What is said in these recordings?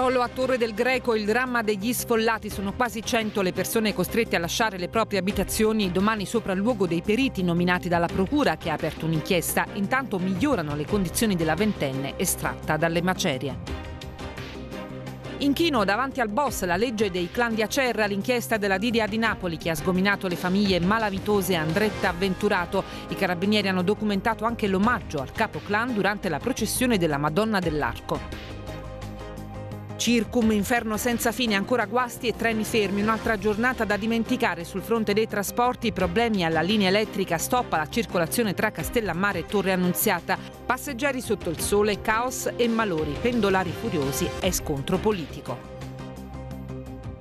Crollo a Torre del Greco, il dramma degli sfollati. Sono quasi 100 le persone costrette a lasciare le proprie abitazioni. Domani sopra il luogo dei periti nominati dalla Procura che ha aperto un'inchiesta. Intanto migliorano le condizioni della ventenne estratta dalle macerie. Inchino davanti al boss la legge dei clan di Acerra, l'inchiesta della Didia di Napoli che ha sgominato le famiglie malavitose Andretta Venturato. I carabinieri hanno documentato anche l'omaggio al capo clan durante la processione della Madonna dell'Arco. Circum, inferno senza fine, ancora guasti e treni fermi. Un'altra giornata da dimenticare sul fronte dei trasporti, problemi alla linea elettrica, stoppa la circolazione tra Castellammare e Torre Annunziata. Passeggeri sotto il sole, caos e malori, pendolari furiosi e scontro politico.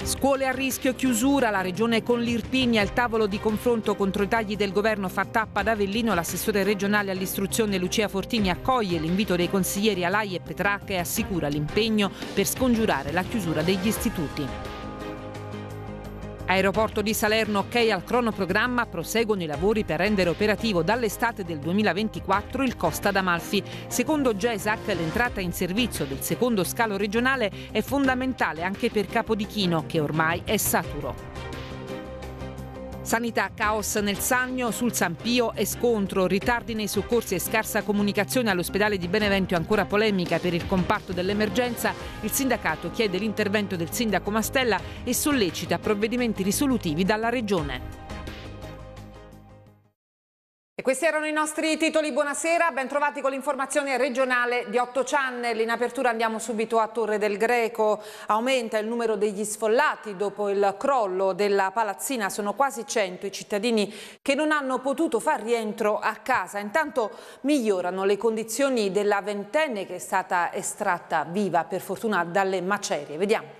Scuole a rischio chiusura, la regione con l'Irpigna, il tavolo di confronto contro i tagli del governo fa tappa ad Avellino, l'assessore regionale all'istruzione Lucia Fortini accoglie l'invito dei consiglieri Alai e Petracca e assicura l'impegno per scongiurare la chiusura degli istituti. Aeroporto di Salerno ok al cronoprogramma, proseguono i lavori per rendere operativo dall'estate del 2024 il Costa d'Amalfi. Secondo GESAC l'entrata in servizio del secondo scalo regionale è fondamentale anche per Capodichino che ormai è saturo. Sanità, caos nel Sannio, sul San Pio e scontro, ritardi nei soccorsi e scarsa comunicazione all'ospedale di Benevento e ancora polemica per il comparto dell'emergenza, il sindacato chiede l'intervento del sindaco Mastella e sollecita provvedimenti risolutivi dalla Regione. E questi erano i nostri titoli, buonasera, ben trovati con l'informazione regionale di 8 Channel. In apertura andiamo subito a Torre del Greco, aumenta il numero degli sfollati dopo il crollo della palazzina, sono quasi 100 i cittadini che non hanno potuto far rientro a casa. Intanto migliorano le condizioni della ventenne che è stata estratta viva per fortuna dalle macerie. Vediamo.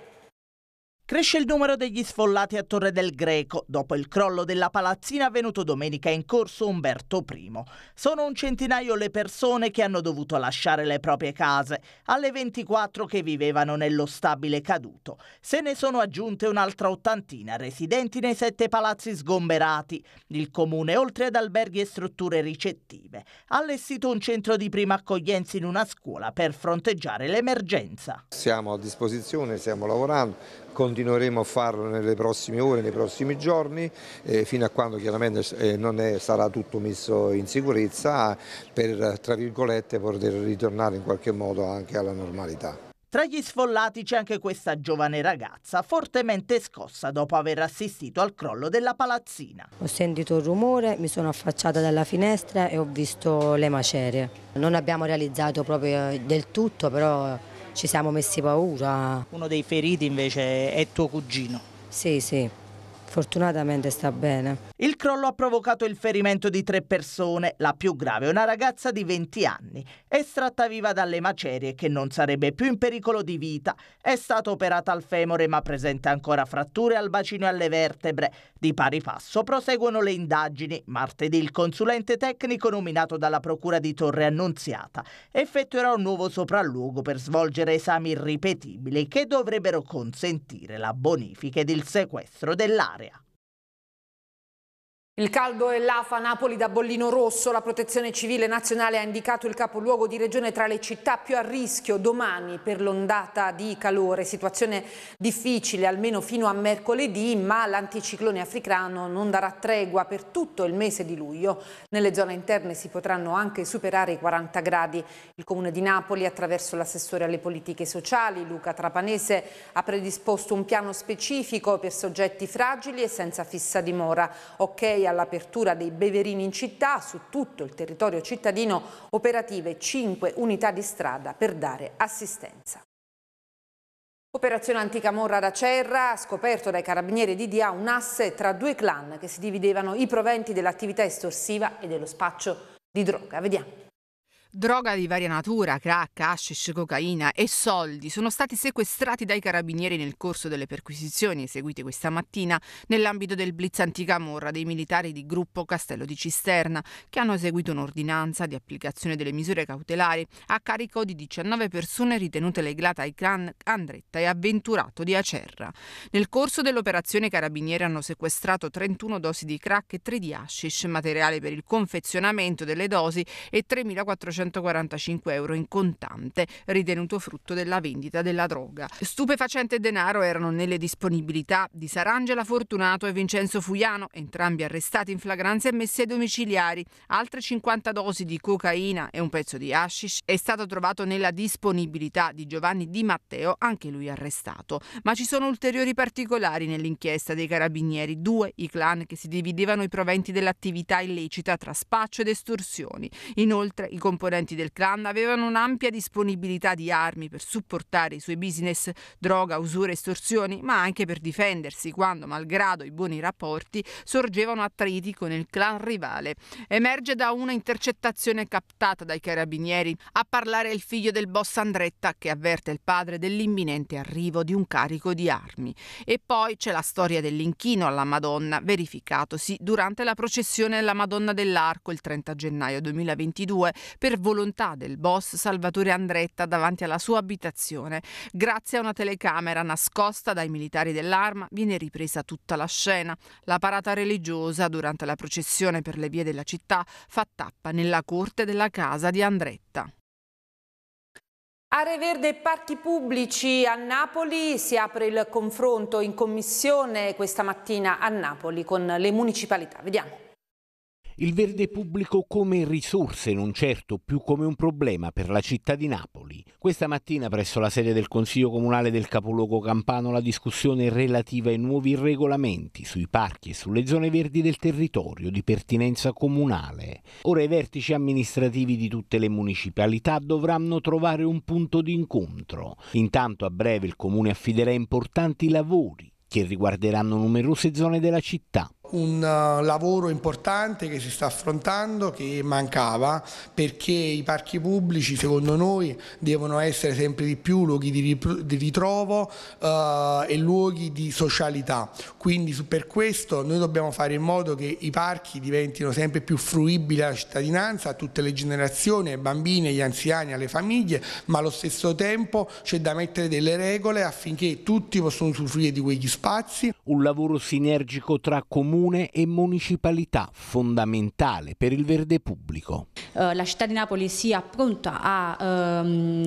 Cresce il numero degli sfollati a Torre del Greco dopo il crollo della palazzina avvenuto domenica in corso Umberto I. Sono un centinaio le persone che hanno dovuto lasciare le proprie case, alle 24 che vivevano nello stabile caduto. Se ne sono aggiunte un'altra ottantina residenti nei sette palazzi sgomberati. Il comune, oltre ad alberghi e strutture ricettive, ha allestito un centro di prima accoglienza in una scuola per fronteggiare l'emergenza. Siamo a disposizione, stiamo lavorando continueremo a farlo nelle prossime ore, nei prossimi giorni, eh, fino a quando chiaramente eh, non è, sarà tutto messo in sicurezza per tra virgolette poter ritornare in qualche modo anche alla normalità. Tra gli sfollati c'è anche questa giovane ragazza, fortemente scossa dopo aver assistito al crollo della palazzina. Ho sentito un rumore, mi sono affacciata dalla finestra e ho visto le macerie. Non abbiamo realizzato proprio eh, del tutto, però ci siamo messi paura. Uno dei feriti invece è tuo cugino. Sì, sì, fortunatamente sta bene. Il crollo ha provocato il ferimento di tre persone, la più grave una ragazza di 20 anni, estratta viva dalle macerie che non sarebbe più in pericolo di vita, è stata operata al femore ma presenta ancora fratture al bacino e alle vertebre. Di pari passo proseguono le indagini. Martedì il consulente tecnico nominato dalla Procura di Torre Annunziata effettuerà un nuovo sopralluogo per svolgere esami irripetibili che dovrebbero consentire la bonifica ed il sequestro dell'area. Il caldo e l'AFA Napoli da bollino rosso, la protezione civile nazionale ha indicato il capoluogo di regione tra le città più a rischio domani per l'ondata di calore, situazione difficile almeno fino a mercoledì, ma l'anticiclone africano non darà tregua per tutto il mese di luglio. Nelle zone interne si potranno anche superare i 40 gradi. Il Comune di Napoli attraverso l'assessore alle politiche sociali Luca Trapanese ha predisposto un piano specifico per soggetti fragili e senza fissa dimora. Ok all'apertura dei beverini in città, su tutto il territorio cittadino operative 5 unità di strada per dare assistenza. Operazione anticamorra da Cerra, scoperto dai carabinieri di DIA un asse tra due clan che si dividevano i proventi dell'attività estorsiva e dello spaccio di droga. Vediamo. Droga di varia natura, crack, hashish, cocaina e soldi sono stati sequestrati dai carabinieri nel corso delle perquisizioni eseguite questa mattina nell'ambito del blitz anticamorra dei militari di gruppo Castello di Cisterna, che hanno eseguito un'ordinanza di applicazione delle misure cautelari a carico di 19 persone ritenute legate ai clan Andretta e Avventurato di Acerra. Nel corso dell'operazione i carabinieri hanno sequestrato 31 dosi di crack e 3 di hashish, materiale per il confezionamento delle dosi e 3.400 445 euro in contante, ritenuto frutto della vendita della droga. Stupefacente denaro erano nelle disponibilità di Sarangela Fortunato e Vincenzo Fuiano, entrambi arrestati in flagranza e messi ai domiciliari. Altre 50 dosi di cocaina e un pezzo di hashish è stato trovato nella disponibilità di Giovanni Di Matteo, anche lui arrestato. Ma ci sono ulteriori particolari nell'inchiesta dei carabinieri, due i clan che si dividevano i proventi dell'attività illecita tra spaccio ed estorsioni. Inoltre i componenti componenti del clan avevano un'ampia disponibilità di armi per supportare i suoi business droga, usure, estorsioni, ma anche per difendersi quando, malgrado i buoni rapporti, sorgevano attriti con il clan rivale. Emerge da una intercettazione captata dai carabinieri a parlare il figlio del boss Andretta che avverte il padre dell'imminente arrivo di un carico di armi. E poi c'è la storia dell'inchino alla Madonna verificatosi durante la processione alla Madonna dell'Arco il 30 gennaio 2022 per volontà del boss Salvatore Andretta davanti alla sua abitazione. Grazie a una telecamera nascosta dai militari dell'arma viene ripresa tutta la scena. La parata religiosa durante la processione per le vie della città fa tappa nella corte della casa di Andretta. Aree Verde e Parchi Pubblici a Napoli si apre il confronto in commissione questa mattina a Napoli con le municipalità. Vediamo il verde pubblico come risorse, non certo più come un problema per la città di Napoli. Questa mattina presso la sede del Consiglio Comunale del capoluogo campano la discussione relativa ai nuovi regolamenti sui parchi e sulle zone verdi del territorio di pertinenza comunale. Ora i vertici amministrativi di tutte le municipalità dovranno trovare un punto d'incontro. Intanto a breve il comune affiderà importanti lavori che riguarderanno numerose zone della città un eh, lavoro importante che si sta affrontando che mancava perché i parchi pubblici secondo noi devono essere sempre di più luoghi di ritrovo eh, e luoghi di socialità quindi per questo noi dobbiamo fare in modo che i parchi diventino sempre più fruibili alla cittadinanza a tutte le generazioni ai bambini, agli anziani, alle famiglie ma allo stesso tempo c'è da mettere delle regole affinché tutti possano usufruire di quegli spazi un lavoro sinergico tra comuni comune e municipalità, fondamentale per il verde pubblico. Eh, la città di Napoli sia pronta a ehm,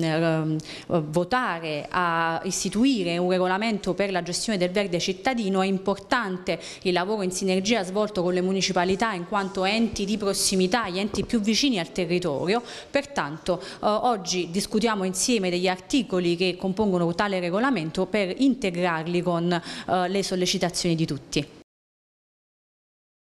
ehm, votare, a istituire un regolamento per la gestione del verde cittadino, è importante il lavoro in sinergia svolto con le municipalità in quanto enti di prossimità, gli enti più vicini al territorio, pertanto eh, oggi discutiamo insieme degli articoli che compongono tale regolamento per integrarli con eh, le sollecitazioni di tutti.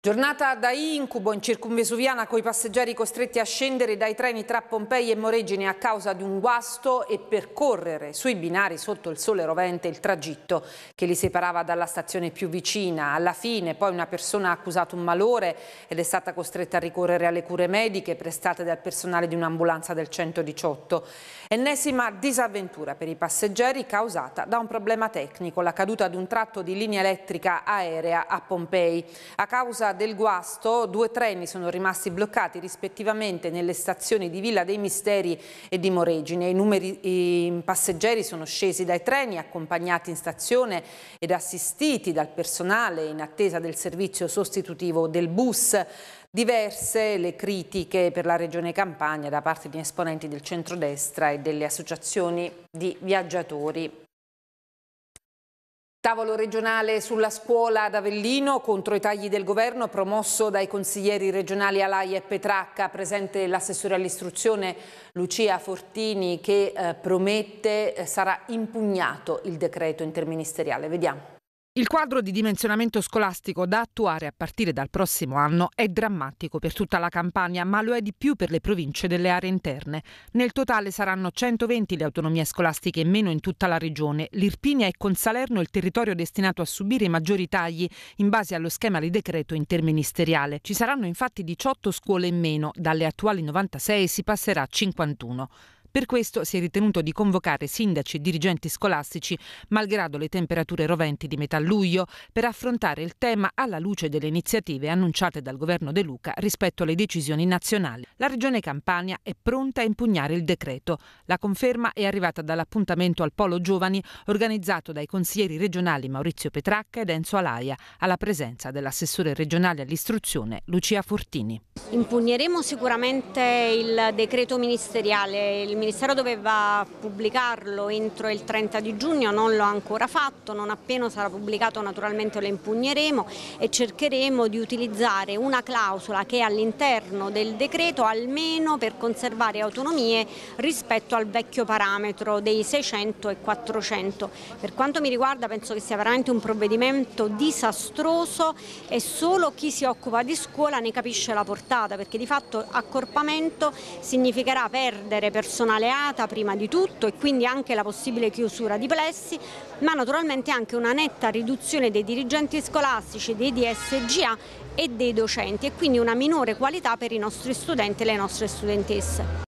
Giornata da incubo in circumvesuviana con i passeggeri costretti a scendere dai treni tra Pompei e Moregine a causa di un guasto e percorrere sui binari sotto il sole rovente il tragitto che li separava dalla stazione più vicina. Alla fine poi una persona ha accusato un malore ed è stata costretta a ricorrere alle cure mediche prestate dal personale di un'ambulanza del 118. Ennesima disavventura per i passeggeri causata da un problema tecnico, la caduta di un tratto di linea elettrica aerea a Pompei. A causa del guasto due treni sono rimasti bloccati rispettivamente nelle stazioni di Villa dei Misteri e di Moregine. I, numeri, I passeggeri sono scesi dai treni accompagnati in stazione ed assistiti dal personale in attesa del servizio sostitutivo del bus. Diverse le critiche per la regione Campania da parte di esponenti del centrodestra e delle associazioni di viaggiatori. Tavolo regionale sulla scuola ad Avellino contro i tagli del governo promosso dai consiglieri regionali Alai e Petracca, presente l'assessore all'istruzione Lucia Fortini che eh, promette eh, sarà impugnato il decreto interministeriale. Vediamo. Il quadro di dimensionamento scolastico da attuare a partire dal prossimo anno è drammatico per tutta la Campania, ma lo è di più per le province delle aree interne. Nel totale saranno 120 le autonomie scolastiche in meno in tutta la regione. L'Irpinia è con Salerno il territorio destinato a subire i maggiori tagli in base allo schema di decreto interministeriale. Ci saranno infatti 18 scuole in meno, dalle attuali 96 si passerà a 51. Per questo si è ritenuto di convocare sindaci e dirigenti scolastici, malgrado le temperature roventi di metà luglio, per affrontare il tema alla luce delle iniziative annunciate dal governo De Luca rispetto alle decisioni nazionali. La regione Campania è pronta a impugnare il decreto. La conferma è arrivata dall'appuntamento al Polo Giovani organizzato dai consiglieri regionali Maurizio Petracca ed Enzo Alaia, alla presenza dell'assessore regionale all'istruzione Lucia Fortini. Impugneremo sicuramente il decreto ministeriale, il Ministero doveva pubblicarlo entro il 30 di giugno, non l'ha ancora fatto, non appena sarà pubblicato naturalmente lo impugneremo e cercheremo di utilizzare una clausola che è all'interno del decreto almeno per conservare autonomie rispetto al vecchio parametro dei 600 e 400. Per quanto mi riguarda penso che sia veramente un provvedimento disastroso e solo chi si occupa di scuola ne capisce la portata perché di fatto accorpamento significherà perdere personale zona alleata prima di tutto e quindi anche la possibile chiusura di plessi, ma naturalmente anche una netta riduzione dei dirigenti scolastici, dei DSGA e dei docenti e quindi una minore qualità per i nostri studenti e le nostre studentesse.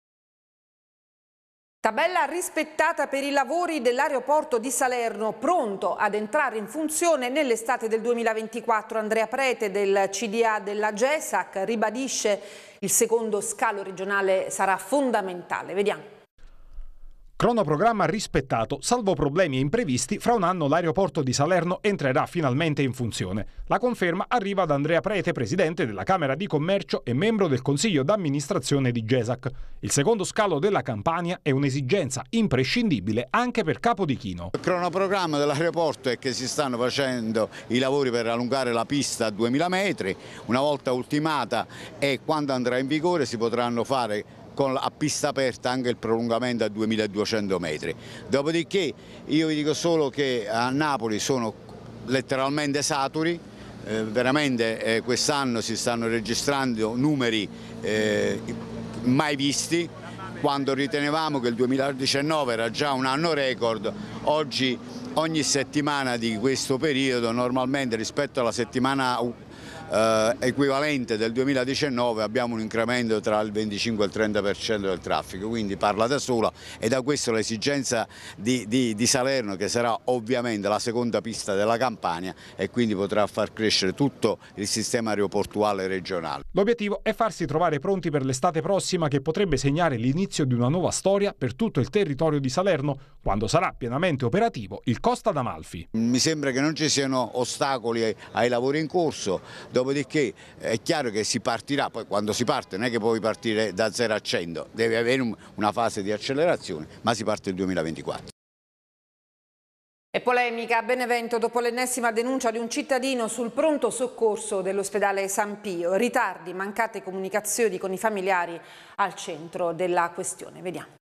Tabella rispettata per i lavori dell'aeroporto di Salerno, pronto ad entrare in funzione nell'estate del 2024. Andrea Prete del CDA della GESAC ribadisce il secondo scalo regionale sarà fondamentale. Vediamo. Cronoprogramma rispettato, salvo problemi e imprevisti, fra un anno l'aeroporto di Salerno entrerà finalmente in funzione. La conferma arriva da Andrea Prete, presidente della Camera di Commercio e membro del Consiglio d'amministrazione di GESAC. Il secondo scalo della Campania è un'esigenza imprescindibile anche per Capodichino. Il cronoprogramma dell'aeroporto è che si stanno facendo i lavori per allungare la pista a 2000 metri. Una volta ultimata e quando andrà in vigore si potranno fare con, a pista aperta anche il prolungamento a 2200 metri. Dopodiché io vi dico solo che a Napoli sono letteralmente saturi, eh, veramente eh, quest'anno si stanno registrando numeri eh, mai visti, quando ritenevamo che il 2019 era già un anno record, oggi ogni settimana di questo periodo normalmente rispetto alla settimana eh, equivalente del 2019 abbiamo un incremento tra il 25 e il 30% del traffico, quindi parla da sola e da questo l'esigenza di, di, di Salerno che sarà ovviamente la seconda pista della Campania e quindi potrà far crescere tutto il sistema aeroportuale regionale. L'obiettivo è farsi trovare pronti per l'estate prossima che potrebbe segnare l'inizio di una nuova storia per tutto il territorio di Salerno quando sarà pienamente operativo il Costa d'Amalfi. Mi sembra che non ci siano ostacoli ai, ai lavori in corso, dopodiché è chiaro che si partirà, poi quando si parte non è che puoi partire da 0 a 100, deve avere un, una fase di accelerazione, ma si parte il 2024. E polemica a Benevento dopo l'ennesima denuncia di un cittadino sul pronto soccorso dell'ospedale San Pio. Ritardi, mancate comunicazioni con i familiari al centro della questione. Vediamo.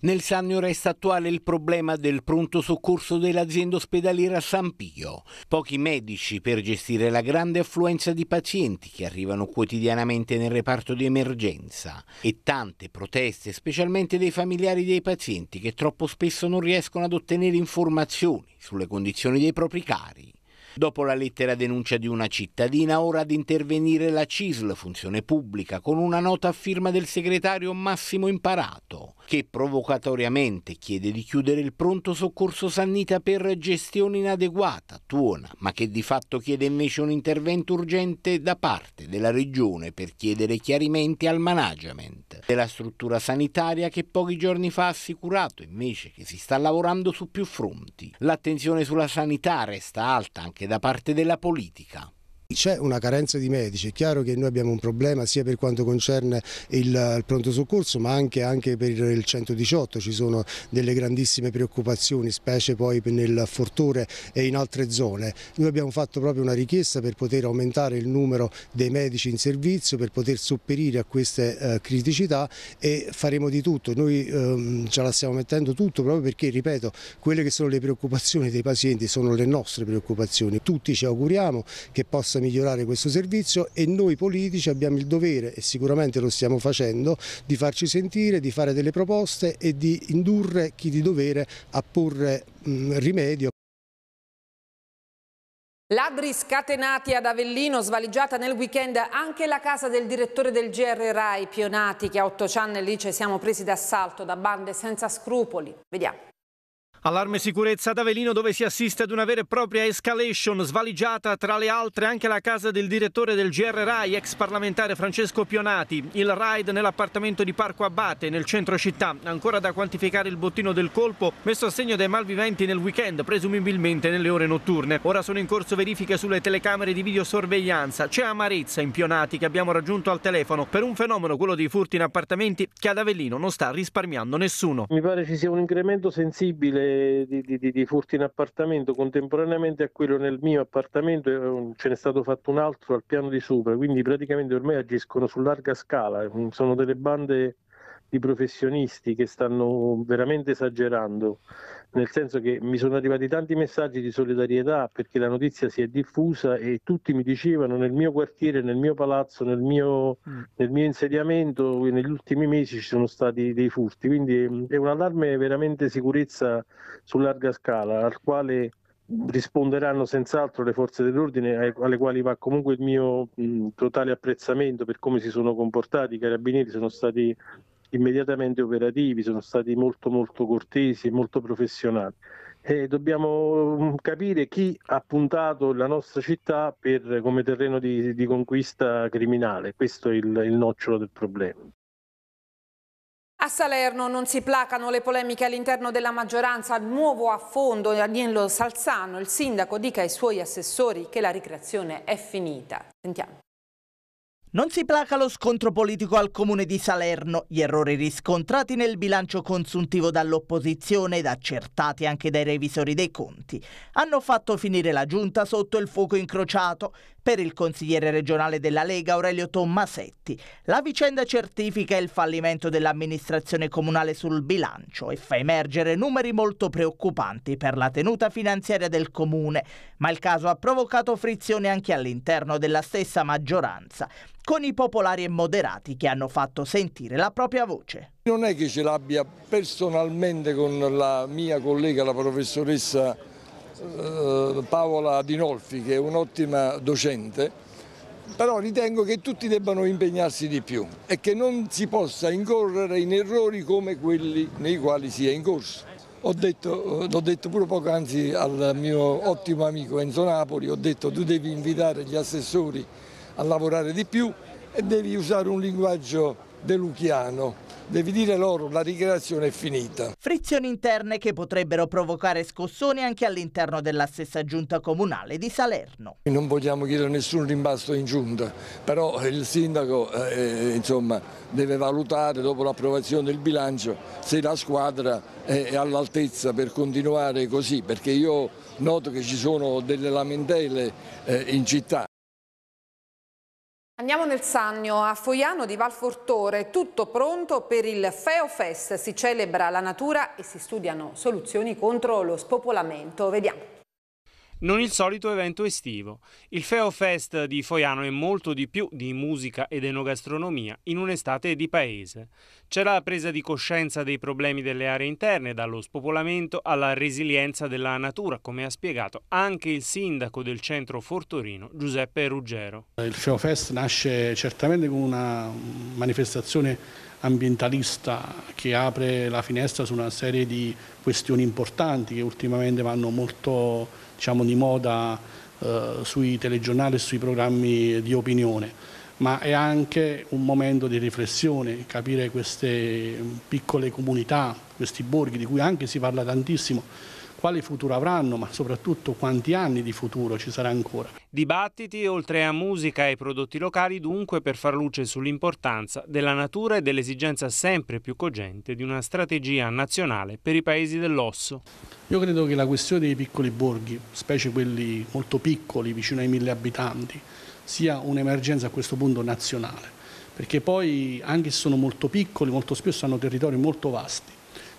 Nel Sannio resta attuale il problema del pronto soccorso dell'azienda ospedaliera San Pio. Pochi medici per gestire la grande affluenza di pazienti che arrivano quotidianamente nel reparto di emergenza e tante proteste, specialmente dei familiari dei pazienti che troppo spesso non riescono ad ottenere informazioni sulle condizioni dei propri cari. Dopo la lettera denuncia di una cittadina, ora ad intervenire la CISL, funzione pubblica, con una nota a firma del segretario Massimo Imparato, che provocatoriamente chiede di chiudere il pronto soccorso Sannita per gestione inadeguata, tuona, ma che di fatto chiede invece un intervento urgente da parte della regione per chiedere chiarimenti al management della struttura sanitaria che pochi giorni fa ha assicurato invece che si sta lavorando su più fronti. L'attenzione sulla sanità resta alta anche da parte della politica. C'è una carenza di medici, è chiaro che noi abbiamo un problema sia per quanto concerne il, il pronto soccorso ma anche, anche, per il 118, ci sono delle grandissime preoccupazioni specie poi nel Fortore e in altre zone. Noi abbiamo fatto proprio una richiesta per poter aumentare il numero dei medici in servizio, per poter sopperire a queste eh, criticità e faremo di tutto, noi ehm, ce la stiamo mettendo tutto proprio perché, ripeto, quelle che sono le preoccupazioni dei pazienti sono le nostre preoccupazioni, tutti ci auguriamo che possa possa migliorare questo servizio e noi politici abbiamo il dovere, e sicuramente lo stiamo facendo, di farci sentire, di fare delle proposte e di indurre chi di dovere a porre mh, mm, rimedio. Ladri scatenati ad Avellino, svaligiata nel weekend anche la casa del direttore del GR Rai, Pionati, che a 8 anni lì ci siamo presi d'assalto da bande senza scrupoli. Vediamo. Allarme sicurezza ad Avelino dove si assiste ad una vera e propria escalation svaligiata tra le altre anche la casa del direttore del GR Rai, ex parlamentare Francesco Pionati. Il raid nell'appartamento di Parco Abate, nel centro città, ancora da quantificare il bottino del colpo messo a segno dai malviventi nel weekend, presumibilmente nelle ore notturne. Ora sono in corso verifiche sulle telecamere di videosorveglianza. C'è amarezza in Pionati che abbiamo raggiunto al telefono per un fenomeno, quello dei furti in appartamenti, che ad Avellino non sta risparmiando nessuno. Mi pare ci sia un incremento sensibile eh, di, di, di, furti in appartamento, contemporaneamente a quello nel mio appartamento eh, ce n'è stato fatto un altro al piano di sopra, quindi praticamente ormai agiscono su larga scala, mm, sono delle bande di professionisti che stanno veramente esagerando nel senso che mi sono arrivati tanti messaggi di solidarietà perché la notizia si è diffusa e tutti mi dicevano nel mio quartiere, nel mio palazzo, nel mio, mm. nel mio insediamento negli ultimi mesi ci sono stati dei furti, quindi mm, è un allarme veramente sicurezza su larga scala al quale risponderanno senz'altro le forze dell'ordine alle quali va comunque il mio mm, totale apprezzamento per come si sono comportati, i carabinieri sono stati immediatamente operativi, sono stati molto molto cortesi e molto professionali. E dobbiamo mm, capire chi ha puntato la nostra città per, come terreno di, di, conquista criminale, questo è il, il nocciolo del problema. A Salerno non si placano le polemiche all'interno della maggioranza, nuovo affondo Daniello Salzano, il sindaco dica ai suoi assessori che la ricreazione è finita. Sentiamo. Non si placa lo scontro politico al comune di Salerno, gli errori riscontrati nel bilancio consuntivo dall'opposizione ed accertati anche dai revisori dei conti hanno fatto finire la giunta sotto il fuoco incrociato per il consigliere regionale della Lega Aurelio Tommasetti. La vicenda certifica il fallimento dell'amministrazione comunale sul bilancio e fa emergere numeri molto preoccupanti per la tenuta finanziaria del comune, ma il caso ha provocato frizione anche all'interno della stessa maggioranza, con i popolari e moderati che hanno fatto sentire la propria voce. Non è che ce l'abbia personalmente con la mia collega, la professoressa eh, Paola Dinolfi che è un'ottima docente, però ritengo che tutti debbano impegnarsi di più e che non si possa incorrere in errori come quelli nei quali si è incorso. Ho eh, l'ho detto pure poco, anzi al mio ottimo amico Enzo Napoli, ho detto tu devi invitare gli assessori a lavorare di più e devi usare un linguaggio deluchiano devi dire loro la dichiarazione è finita. Frizioni interne che potrebbero provocare scossoni anche all'interno della stessa giunta comunale di Salerno. Non vogliamo chiedere nessun rimbasto in giunta, però il sindaco eh, insomma, deve valutare dopo l'approvazione del bilancio se la squadra è all'altezza per continuare così, perché io noto che ci sono delle lamentele eh, in città Andiamo nel Sannio, a Foiano di Valfortore, tutto pronto per il Feo Fest. Si celebra la natura e si studiano soluzioni contro lo spopolamento. Vediamo. Non il solito evento estivo. Il Feo Fest di Foiano è molto di più di musica ed enogastronomia in un'estate di paese. C'è la presa di coscienza dei problemi delle aree interne, dallo spopolamento alla resilienza della natura, come ha spiegato anche il sindaco del centro Fortorino, Giuseppe Ruggero. Il Feo Fest nasce certamente come una manifestazione ambientalista che apre la finestra su una serie di questioni importanti che ultimamente vanno molto diciamo, di moda eh, sui telegiornali e sui programmi di opinione, ma è anche un momento di riflessione, capire queste piccole comunità, questi borghi di cui anche si parla tantissimo, quale futuro avranno, ma soprattutto quanti anni di futuro ci sarà ancora. Dibattiti oltre a musica e prodotti locali dunque per far luce sull'importanza della natura e dell'esigenza sempre più cogente di una strategia nazionale per i paesi dell'osso. Io credo che la questione dei piccoli borghi, specie quelli molto piccoli, vicino ai mille abitanti, sia un'emergenza a questo punto nazionale, perché poi anche se sono molto piccoli, molto spesso hanno territori molto vasti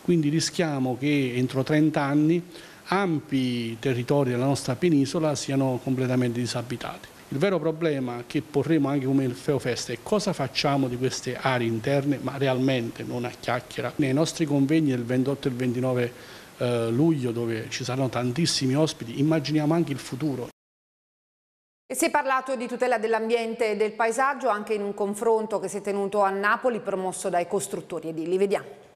quindi rischiamo che entro 30 anni ampi territori della nostra penisola siano completamente disabitati. Il vero problema che porremo anche come il Feofest è cosa facciamo di queste aree interne, ma realmente, non a chiacchiera. Nei nostri convegni del 28 e il 29 eh, luglio, dove ci saranno tantissimi ospiti, immaginiamo anche il futuro. Si è parlato di tutela dell'ambiente e del paesaggio anche in un confronto che si è tenuto a Napoli promosso dai costruttori edili. Vediamo.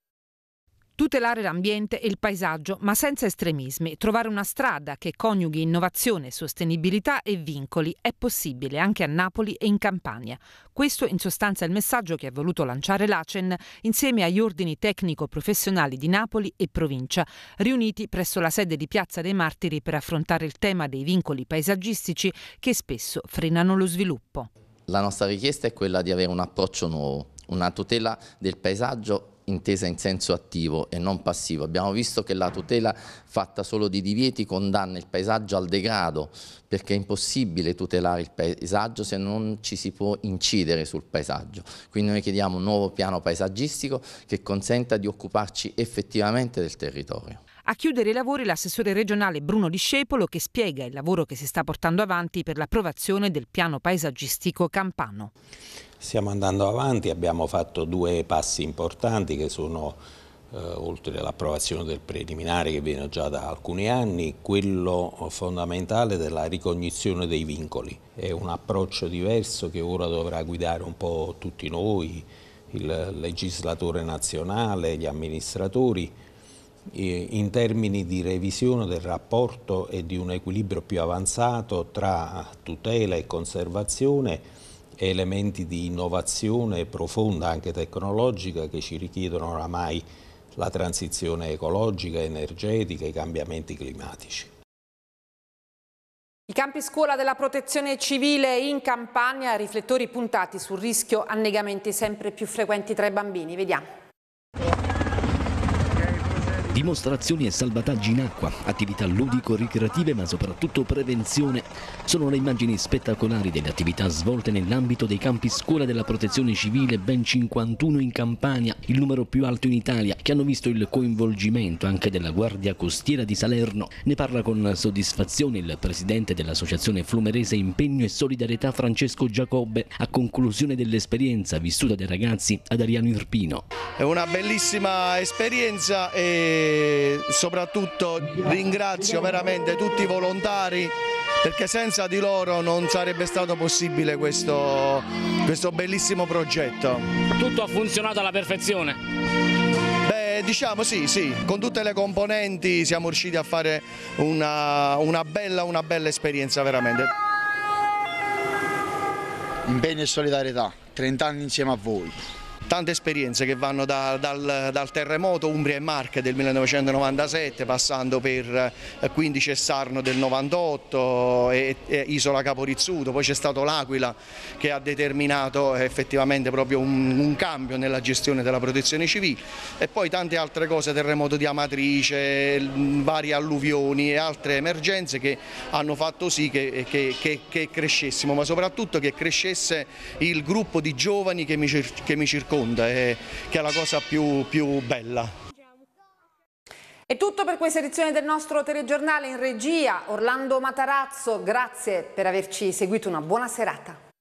Tutelare l'ambiente e il paesaggio, ma senza estremismi, trovare una strada che coniughi innovazione, sostenibilità e vincoli è possibile anche a Napoli e in Campania. Questo in sostanza è il messaggio che ha voluto lanciare l'ACEN insieme agli ordini tecnico-professionali di Napoli e provincia, riuniti presso la sede di Piazza dei Martiri per affrontare il tema dei vincoli paesaggistici che spesso frenano lo sviluppo. La nostra richiesta è quella di avere un approccio nuovo, una tutela del paesaggio intesa in senso attivo e non passivo. Abbiamo visto che la tutela fatta solo di divieti condanna il paesaggio al degrado, perché è impossibile tutelare il paesaggio se non ci si può incidere sul paesaggio. Quindi noi chiediamo un nuovo piano paesaggistico che consenta di occuparci effettivamente del territorio. A chiudere i lavori l'assessore regionale Bruno Discepolo che spiega il lavoro che si sta portando avanti per l'approvazione del piano paesaggistico campano. Stiamo andando avanti, abbiamo fatto due passi importanti che sono eh, oltre all'approvazione del preliminare che viene già da alcuni anni, quello fondamentale della ricognizione dei vincoli. È un approccio diverso che ora dovrà guidare un po' tutti noi, il legislatore nazionale, gli amministratori, in termini di revisione del rapporto e di un equilibrio più avanzato tra tutela e conservazione elementi di innovazione profonda, anche tecnologica, che ci richiedono oramai la transizione ecologica, energetica, i cambiamenti climatici. I campi scuola della protezione civile in Campania, riflettori puntati sul rischio annegamenti sempre più frequenti tra i bambini. Vediamo. Dimostrazioni e salvataggi in acqua, attività ludico-ricreative ma soprattutto prevenzione sono le immagini spettacolari delle attività svolte nell'ambito dei campi scuola della protezione civile, ben 51 in Campania, il numero più alto in Italia, che hanno visto il coinvolgimento anche della Guardia Costiera di Salerno. Ne parla con soddisfazione il presidente dell'Associazione Flumerese Impegno e Solidarietà Francesco Giacobbe a conclusione dell'esperienza vissuta dai ragazzi ad Ariano Irpino. È una bellissima esperienza e e soprattutto ringrazio veramente tutti i volontari perché senza di loro non sarebbe stato possibile questo, questo bellissimo progetto. Tutto ha funzionato alla perfezione? Beh, diciamo sì, sì, con tutte le componenti siamo riusciti a fare una, una, bella, una bella esperienza veramente. Impegno e solidarietà, 30 anni insieme a voi tante esperienze che vanno da, dal, dal, terremoto Umbria e Marche del 1997 passando per 15 eh, e Sarno del 98 e, e Isola Caporizzuto, poi c'è stato l'Aquila che ha determinato eh, effettivamente proprio un, un, cambio nella gestione della protezione civile e poi tante altre cose, terremoto di Amatrice, varie alluvioni e altre emergenze che hanno fatto sì che, che, che, che crescessimo ma soprattutto che crescesse il gruppo di giovani che mi, che mi circondano profonda e eh, che è la cosa più, più bella. È tutto per questa edizione del nostro telegiornale in regia. Orlando Matarazzo, grazie per averci seguito, una buona serata.